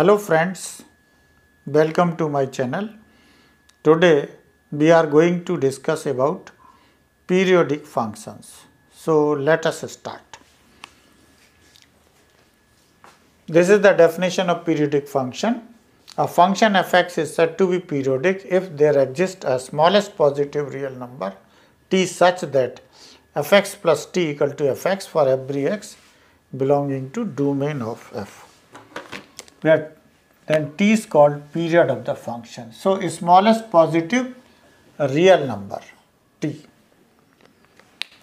Hello friends, welcome to my channel. Today we are going to discuss about periodic functions. So let us start. This is the definition of periodic function. A function fx is said to be periodic if there exists a smallest positive real number t such that fx plus t equal to fx for every x belonging to domain of f where then t is called period of the function. So, smallest positive real number t.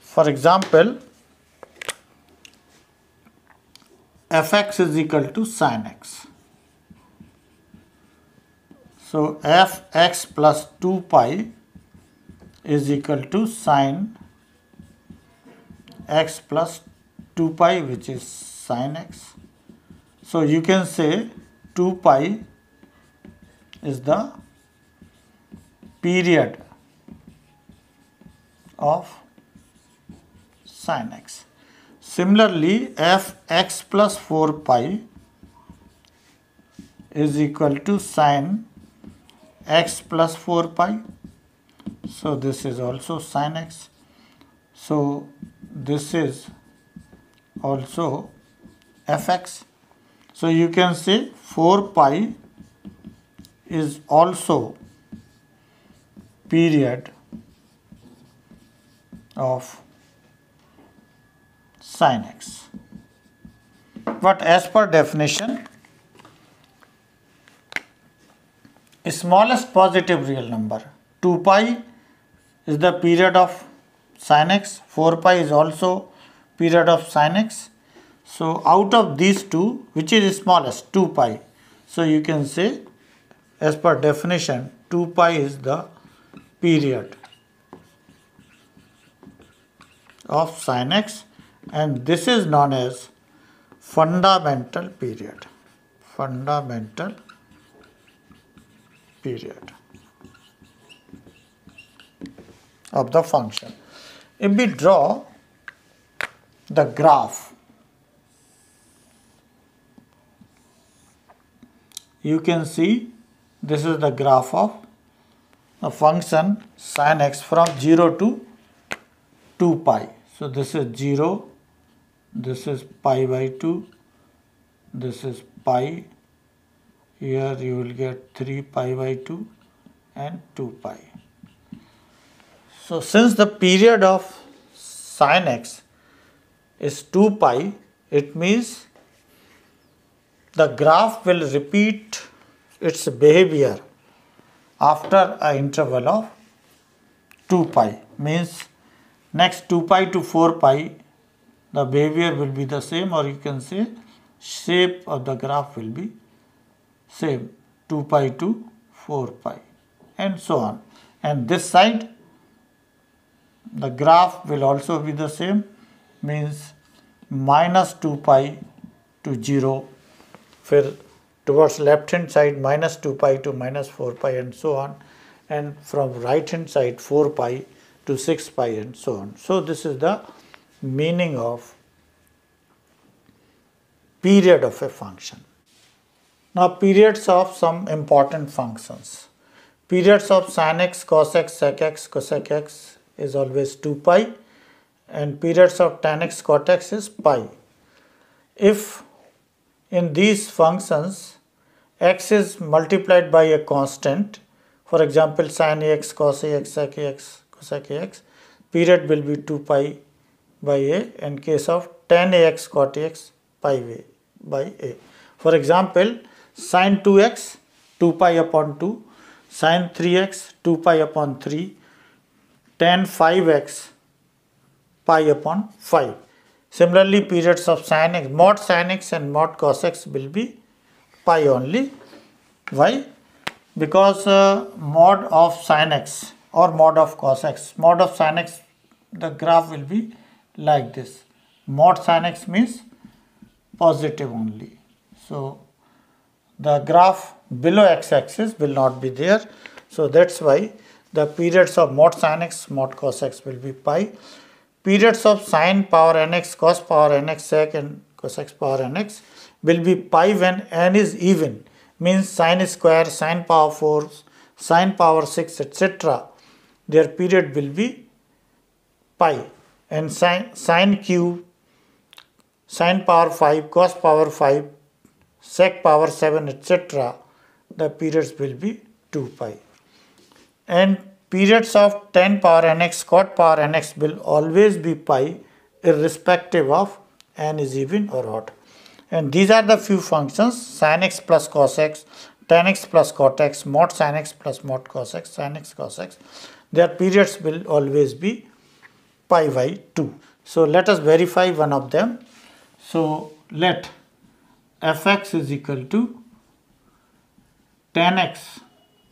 For example, fx is equal to sin x. So, fx plus 2 pi is equal to sin x plus 2 pi which is sin x so you can say 2 pi is the period of sin x. Similarly, fx plus 4 pi is equal to sin x plus 4 pi. So this is also sin x. So this is also fx. So you can say 4 pi is also period of sin x. But as per definition, smallest positive real number 2 pi is the period of sin x, 4 pi is also period of sin x so out of these two, which is smallest? 2 pi. So you can say, as per definition, 2 pi is the period of sin x and this is known as fundamental period. Fundamental period of the function. If we draw the graph you can see this is the graph of a function sin x from 0 to 2 pi. So this is 0, this is pi by 2, this is pi, here you will get 3 pi by 2 and 2 pi. So since the period of sin x is 2 pi, it means the graph will repeat its behavior after an interval of 2 pi means next 2 pi to 4 pi the behavior will be the same or you can say shape of the graph will be same 2 pi to 4 pi and so on and this side the graph will also be the same means minus 2 pi to 0 फिर towards left hand side minus 2 pi to minus 4 pi and so on and from right hand side 4 pi to 6 pi and so on. So this is the meaning of period of a function. Now periods of some important functions. Periods of sin x, cos x, sec x, cosec x is always 2 pi and periods of tan x, cot x is pi. If in these functions, x is multiplied by a constant. For example, sin x, cos x, sec x, cosec x. Period will be 2 pi by a. In case of tan ax cot x, pi by a. For example, sin 2x, 2 pi upon 2. Sin 3x, 2 pi upon 3. Tan 5x, pi upon 5. Similarly, periods of sin x, mod sin x and mod cos x will be pi only. Why? Because uh, mod of sin x or mod of cos x, mod of sin x, the graph will be like this. Mod sin x means positive only. So, the graph below x-axis will not be there. So, that's why the periods of mod sin x, mod cos x will be pi periods of sine power nx, cos power nx, sec and cos x power nx will be pi when n is even means sine square, sine power 4, sine power 6 etc. Their period will be pi and sine, sine cube, sine power 5, cos power 5, sec power 7 etc. The periods will be 2 pi and periods of 10 power nx cot power nx will always be pi irrespective of n is even or odd. And these are the few functions sin x plus cos x, tan x plus cot x, mod sin x plus mod cos x, sin x cos x. Their periods will always be pi by 2. So let us verify one of them. So let fx is equal to tan x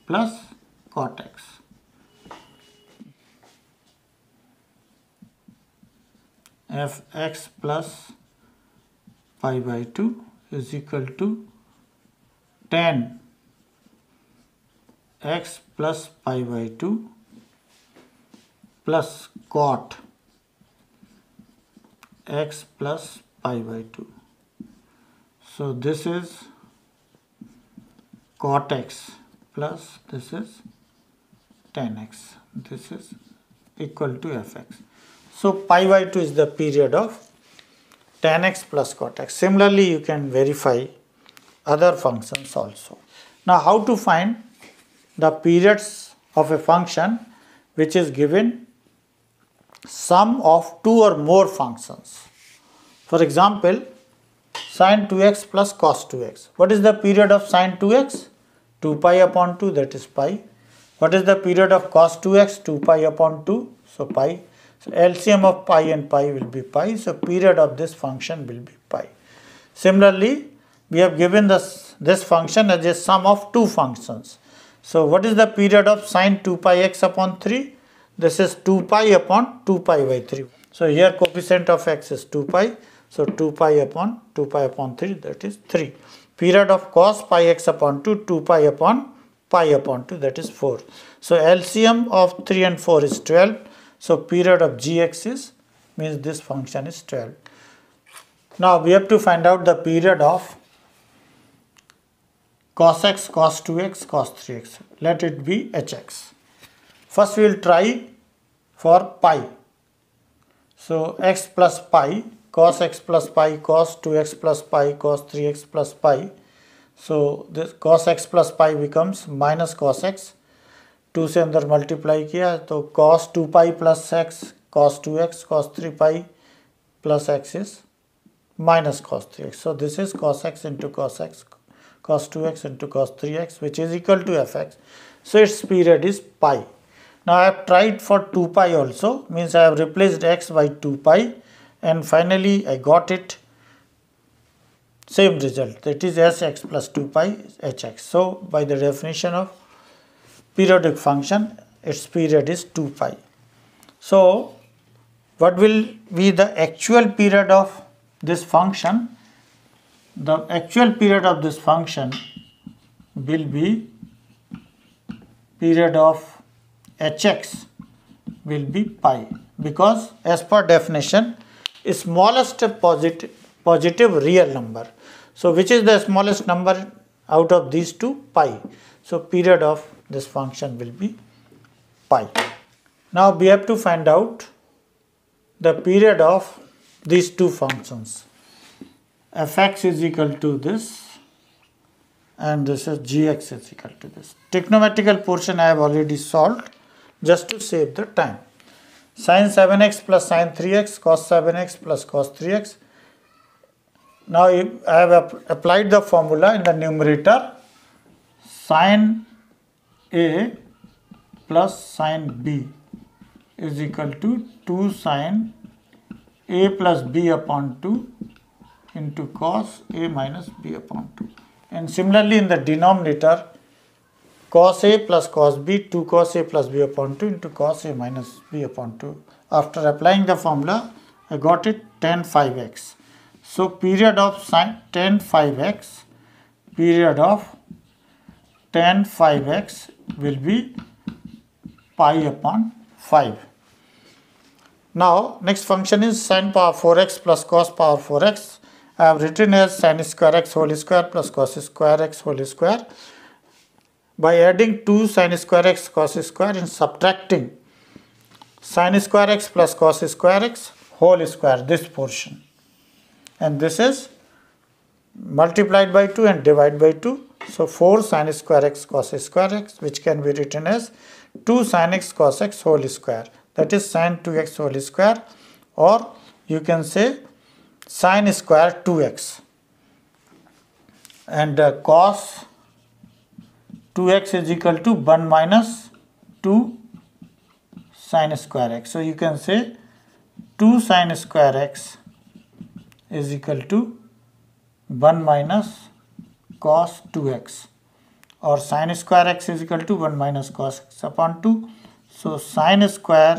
plus cot x. fx plus pi by 2 is equal to 10 x plus pi by 2 plus cot x plus pi by 2. So this is cot x plus this is 10x. This is equal to fx. So pi by 2 is the period of tan x plus cot x. Similarly, you can verify other functions also. Now, how to find the periods of a function which is given sum of two or more functions. For example, sin 2x plus cos 2x. What is the period of sin 2x? 2 pi upon 2 that is pi. What is the period of cos 2x? 2 pi upon 2 so pi. So LCM of pi and pi will be pi. So period of this function will be pi. Similarly, we have given this, this function as a sum of two functions. So what is the period of sine 2 pi x upon 3? This is 2 pi upon 2 pi by 3. So here coefficient of x is 2 pi. So 2 pi upon 2 pi upon 3 that is 3. Period of cos pi x upon 2, 2 pi upon pi upon 2 that is 4. So LCM of 3 and 4 is 12 so period of gx is means this function is 12. Now we have to find out the period of cos x, cos 2x, cos 3x. Let it be hx. First we will try for pi. So x plus pi, cos x plus pi, cos 2x plus pi, cos 3x plus pi. So this cos x plus pi becomes minus cos x two से अंदर multiply किया तो cos two pi plus x cos two x cos three pi plus x is minus cos three x so this is cos x into cos x cos two x into cos three x which is equal to f x so its period is pi now I have tried for two pi also means I have replaced x by two pi and finally I got it same result that is s x plus two pi h x so by the definition of periodic function its period is 2 pi so what will be the actual period of this function the actual period of this function will be period of hx will be pi because as per definition smallest positive positive real number so which is the smallest number out of these two pi so period of this function will be pi. Now we have to find out the period of these two functions. fx is equal to this and this is gx is equal to this. Trigonometrical portion I have already solved just to save the time. Sine 7x plus sine 3x cos 7x plus cos 3x. Now I have applied the formula in the numerator sine a plus sine b is equal to 2 sine a plus b upon 2 into cos a minus b upon 2 and similarly in the denominator cos a plus cos b 2 cos a plus b upon 2 into cos a minus b upon 2 after applying the formula I got it 10 5x so period of sine 10 5x period of tan 5x will be pi upon 5. Now next function is sin power 4x plus cos power 4x. I have written as sin square x whole square plus cos square x whole square. By adding 2 sin square x cos square and subtracting sin square x plus cos square x whole square this portion and this is multiplied by 2 and divided by 2 so 4 sine square x cos square x which can be written as 2 sine x cos x whole square that is sine 2x whole square or you can say sine square 2x and uh, cos 2x is equal to 1 minus 2 sine square x. So you can say 2 sine square x is equal to 1 minus cos 2x or sine square x is equal to 1 minus cos x upon 2. So sine square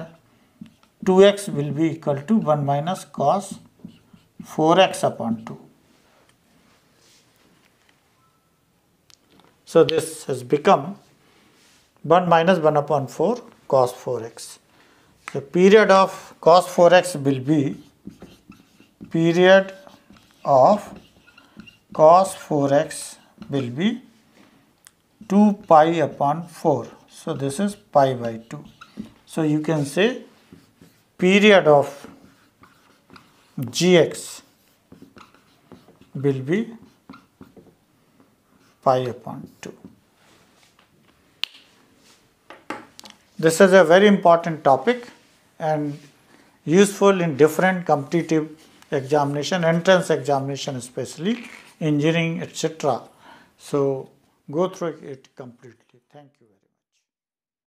2x will be equal to 1 minus cos 4x upon 2. So this has become 1 minus 1 upon 4 cos 4x. So period of cos 4x will be period of cos 4x will be 2 pi upon 4. So this is pi by 2. So you can say period of gx will be pi upon 2. This is a very important topic and useful in different competitive examination, entrance examination especially, engineering etc. So go through it completely. Thank you.